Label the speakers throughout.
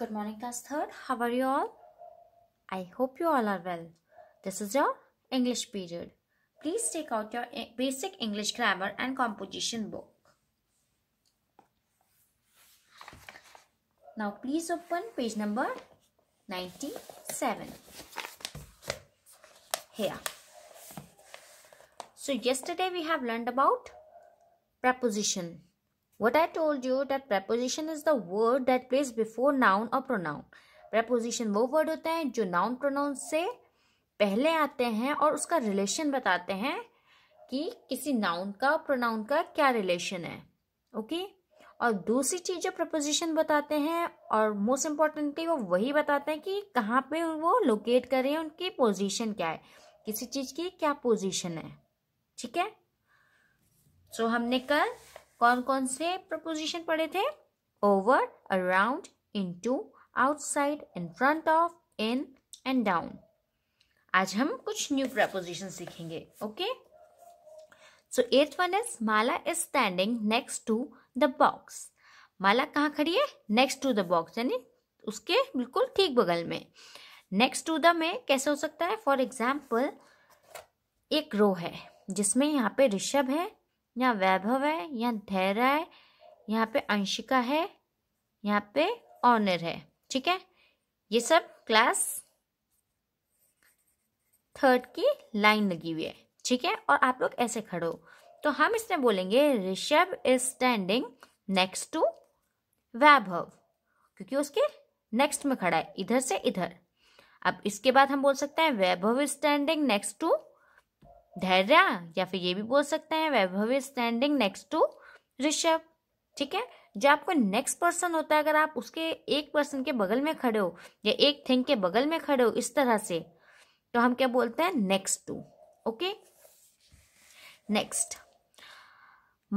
Speaker 1: Good morning class 3rd. How are you all? I hope you all are well. This is your English period. Please take out your basic English grammar and composition book. Now please open page number 97. Here. So yesterday we have learned about preposition. What I told you that preposition is the word that plays before noun or pronoun. preposition वो word होते हैं जो noun pronoun से पहले आते हैं और उसका relation बताते हैं कि किसी noun का pronoun का क्या relation है okay? और दूसरी चीज़ जो प्रपोजिशन बताते हैं और मोस्ट इम्पॉर्टेंटली वो वही बताते हैं कि कहाँ पे वो लोकेट कर रहे हैं उनकी पोजीशन क्या है किसी चीज़ की क्या पोजीशन है ठीक है सो so, हमने कल कौन कौन से प्रपोजिशन पढ़े थे over around in to outside in front of in and down आज हम कुछ न्यू प्रपोजिशन सीखेंगे ओके सो एथ one is Mala is standing next to the box Mala कहाँ खड़ी है नेक्स्ट टू द बॉक्स यानी उसके बिल्कुल ठीक बगल में नेक्स्ट टू द में कैसे हो सकता है फॉर एग्जाम्पल एक रो है जिसमें यहाँ पे ऋषभ है यहाँ वैभव है यहाँ धैर्य है यहाँ पे अंशिका है यहाँ पे ऑनर है ठीक है ये सब क्लास थर्ड की लाइन लगी हुई है ठीक है और आप लोग ऐसे खड़ो तो हम इसमें बोलेंगे Rishabh is standing next to Vaibhav क्योंकि उसके नेक्स्ट में खड़ा है इधर से इधर अब इसके बाद हम बोल सकते हैं Vaibhav is standing next to Dhairya या फिर ये भी बोल सकते हैं Vaibhav is standing next to Rishabh ठीक है जो आपको नेक्स्ट पर्सन होता है अगर आप उसके एक पर्सन के बगल में खड़े हो या एक थिंग के बगल में खड़े हो इस तरह से तो हम क्या बोलते हैं next to okay next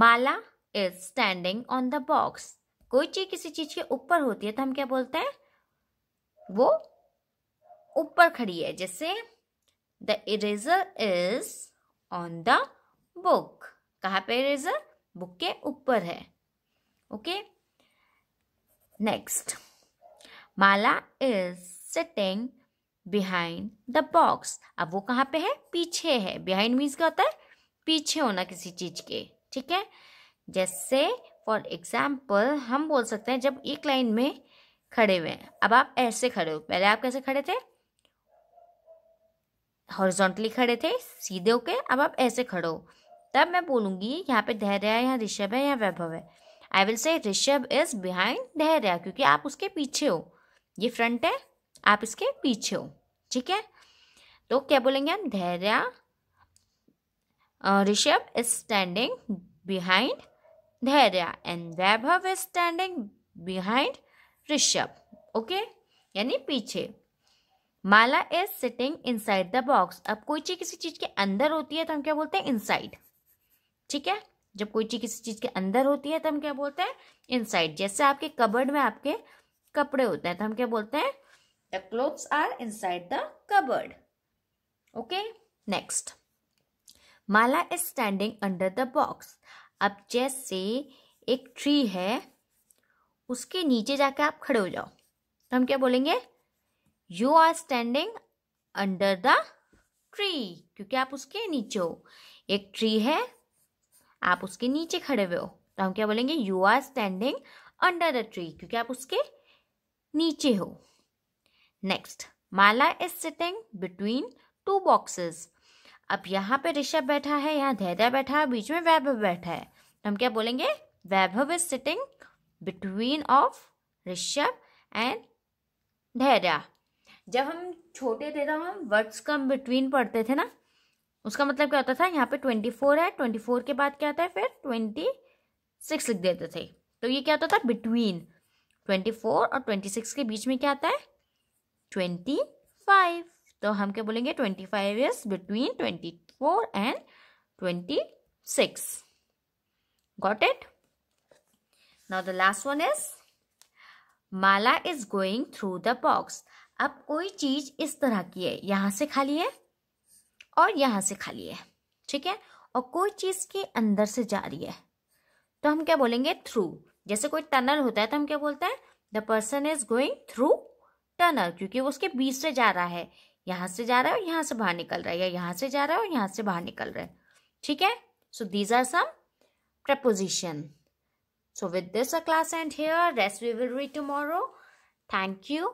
Speaker 1: Mala is standing on the box कोई चीज किसी चीज के ऊपर होती है तो हम क्या बोलते हैं वो ऊपर खड़ी है जैसे the eraser is on the book कहाँ पे इरेजर बुक के ऊपर है okay next Mala is sitting behind the box अब वो कहाँ पे है पीछे है बिहाइंड मीन्स क्या होता है पीछे होना किसी चीज के ठीक है जैसे फॉर एग्जाम्पल हम बोल सकते हैं जब एक लाइन में खड़े हुए हैं अब आप ऐसे खड़े हो पहले आप कैसे खड़े थे हॉरिजॉन्टली खड़े थे सीधे होके अब आप ऐसे खड़े हो तब मैं बोलूँगी यहाँ पे धैर्य है यहाँ ऋषभ है यहाँ वैभव है I will say Rishabh is behind धैर्य क्योंकि आप उसके पीछे हो ये फ्रंट है आप इसके पीछे हो ठीक है तो क्या बोलेंगे हम Dhairya Rishabh is standing behind Dhairya and Vaibhav is standing behind Rishabh okay यानी पीछे Mala is sitting inside the box अब कोई चीज किसी चीज के अंदर होती है तो हम क्या बोलते हैं इनसाइड ठीक है जब कोई चीज किसी चीज के अंदर होती है तो हम क्या बोलते हैं इनसाइड जैसे आपके कबर्ड में आपके कपड़े होते हैं तो हम क्या बोलते हैं the clothes are inside the cupboard okay next Mala is standing under the box अब जैसे एक ट्री है उसके नीचे जाके आप खड़े हो जाओ तो हम क्या बोलेंगे you are standing under the tree क्योंकि आप उसके नीचे हो एक ट्री है आप उसके नीचे खड़े हुए हो तो हम क्या बोलेंगे you are standing under the tree क्योंकि आप उसके नीचे हो next Mala is sitting between two boxes अब यहाँ पे ऋषभ बैठा है यहाँ धैर्य बैठा है बीच में वैभव बैठा है तो हम क्या बोलेंगे Vaibhav is sitting between of Rishabh and Dhairya जब हम छोटे थे तो हम वर्ड्स कम बिटवीन पढ़ते थे ना उसका मतलब क्या होता था यहाँ पे ट्वेंटी फोर है ट्वेंटी फोर के बाद क्या आता है फिर ट्वेंटी सिक्स लिख देते थे तो ये क्या होता था बिटवीन ट्वेंटी फोर और ट्वेंटी सिक्स के बीच में क्या आता है ट्वेंटी फाइव तो हम क्या बोलेंगे twenty five is between twenty four and twenty six got it now the last one is Mala is going through the box अब कोई चीज़ इस तरह की है यहाँ से खाली है और यहाँ से खाली है ठीक है और कोई चीज़ के अंदर से जा रही है तो हम क्या बोलेंगे थ्रू जैसे कोई टनल होता है तो हम क्या बोलते हैं the person is going through tunnel क्योंकि वो उसके बीच से जा रहा है यहाँ से जा रहा है और यहाँ से बाहर निकल रहा है या यहाँ से जा रहा है और यहाँ से बाहर निकल रहा है ठीक है so these are some preposition so with this a class and here rest we will read tomorrow thank you